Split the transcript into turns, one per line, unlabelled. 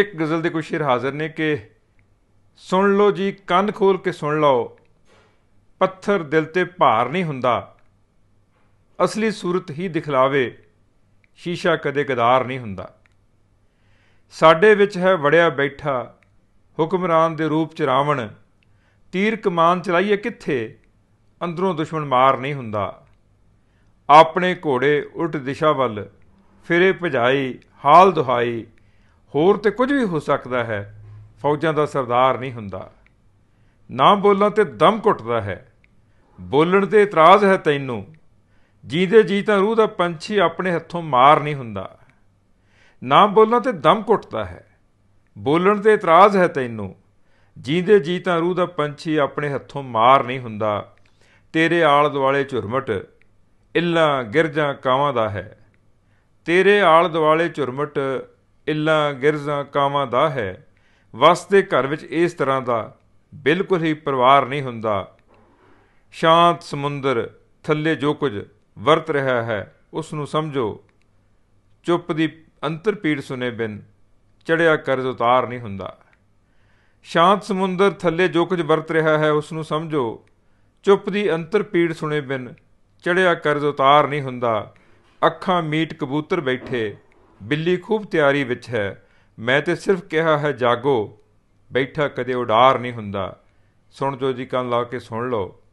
ਇੱਕ ਗਜ਼ਲ ਦੇ ਕੁਝ ਸ਼ੇਰ ਹਾਜ਼ਰ ਨੇ ਕਿ ਸੁਣ ਲਓ ਜੀ ਕੰਨ ਖੋਲ ਕੇ ਸੁਣ ਲਓ ਪੱਥਰ ਦਿਲ ਤੇ ਭਾਰ ਨਹੀਂ ਹੁੰਦਾ ਅਸਲੀ ਸੂਰਤ ਹੀ ਦਿਖਲਾਵੇ ਸ਼ੀਸ਼ਾ ਕਦੇ ਗਦਾਰ ਨਹੀਂ ਹੁੰਦਾ ਸਾਡੇ ਵਿੱਚ ਹੈ ਵੜਿਆ ਬੈਠਾ ਹੁਕਮਰਾਨ ਦੇ ਰੂਪ ਚ ਰਾਵਣ ਤੀਰ ਕਮਾਨ ਚਲਾਈਏ ਕਿੱਥੇ ਅੰਦਰੋਂ ਦੁਸ਼ਮਣ ਮਾਰ ਨਹੀਂ ਹੁੰਦਾ ਆਪਣੇ ਘੋੜੇ ਉਲਟ ਦਿਸ਼ਾ ਵੱਲ ਫਿਰੇ ਭਜਾਈ ਹਾਲ ਦੁਹਾਈ ਹੋਰ ਤੇ ਕੁਝ ਵੀ ਹੋ ਸਕਦਾ ਹੈ ਫੌਜਾਂ ਦਾ ਸਰਦਾਰ ਨਹੀਂ ਹੁੰਦਾ ਨਾ ਬੋਲਾਂ ਤੇ ਦਮ ਘੁੱਟਦਾ ਹੈ ਬੋਲਣ ਤੇ ਇਤਰਾਜ਼ ਹੈ ਤੈਨੂੰ ਜੀਦੇ ਜੀ ਤਾਂ ਰੂਹ ਦਾ ਪੰਛੀ ਆਪਣੇ ਹੱਥੋਂ ਮਾਰ ਨਹੀਂ ਹੁੰਦਾ ਨਾ ਬੋਲਣ ਤੇ ਦਮ ਘੁੱਟਦਾ ਹੈ ਬੋਲਣ ਤੇ ਇਤਰਾਜ਼ ਹੈ ਤੈਨੂੰ ਜੀਦੇ ਜੀ ਤਾਂ ਰੂਹ ਦਾ ਪੰਛੀ ਆਪਣੇ ਹੱਥੋਂ ਮਾਰ ਨਹੀਂ ਹੁੰਦਾ ਤੇਰੇ ਆਲ ਦੁਆਲੇ ਝੁਰਮਟ ਇੱਲਾ ਗਿਰਜਾਂ ਕਾਵਾਂ ਦਾ ਹੈ ਤੇਰੇ ਆਲ ਦੁਆਲੇ ਝੁਰਮਟ ਇਲਾ ਗਿਰਜ਼ਾ ਕਾਵਾਂ ਦਾ ਹੈ ਵਸਦੇ ਘਰ ਵਿੱਚ ਇਸ ਤਰ੍ਹਾਂ ਦਾ ਬਿਲਕੁਲ ਹੀ ਪਰਿਵਾਰ ਨਹੀਂ ਹੁੰਦਾ ਸ਼ਾਂਤ ਸਮੁੰਦਰ ਥੱਲੇ ਜੋ ਕੁਝ ਵਰਤ ਰਿਹਾ ਹੈ ਉਸ ਨੂੰ ਸਮਝੋ ਚੁੱਪ ਦੀ ਅੰਤਰ ਪੀੜ ਸੁਨੇ ਬਿਨ ਚੜਿਆ ਕਰਜ਼ ਉਤਾਰ ਨਹੀਂ ਹੁੰਦਾ ਸ਼ਾਂਤ ਸਮੁੰਦਰ ਥੱਲੇ ਜੋ ਕੁਝ ਵਰਤ ਰਿਹਾ ਹੈ ਉਸ ਨੂੰ ਸਮਝੋ ਚੁੱਪ ਦੀ ਅੰਤਰ ਪੀੜ ਸੁਨੇ ਬਿਨ ਚੜਿਆ ਕਰਜ਼ ਉਤਾਰ ਨਹੀਂ ਹੁੰਦਾ ਅੱਖਾਂ ਮੀਟ ਕਬੂਤਰ ਬੈਠੇ ਬਿੱਲੀ ਖੂਬ ਤਿਆਰੀ ਵਿੱਚ ਹੈ ਮੈਂ ਤੇ ਸਿਰਫ ਕਿਹਾ ਹੈ ਜਾਗੋ ਬੈਠਾ ਕਦੇ ਉਡਾਰ ਨਹੀਂ ਹੁੰਦਾ ਸੁਣ ਜੋ ਜੀ ਕੰਨ ਲਾ ਕੇ ਸੁਣ ਲਓ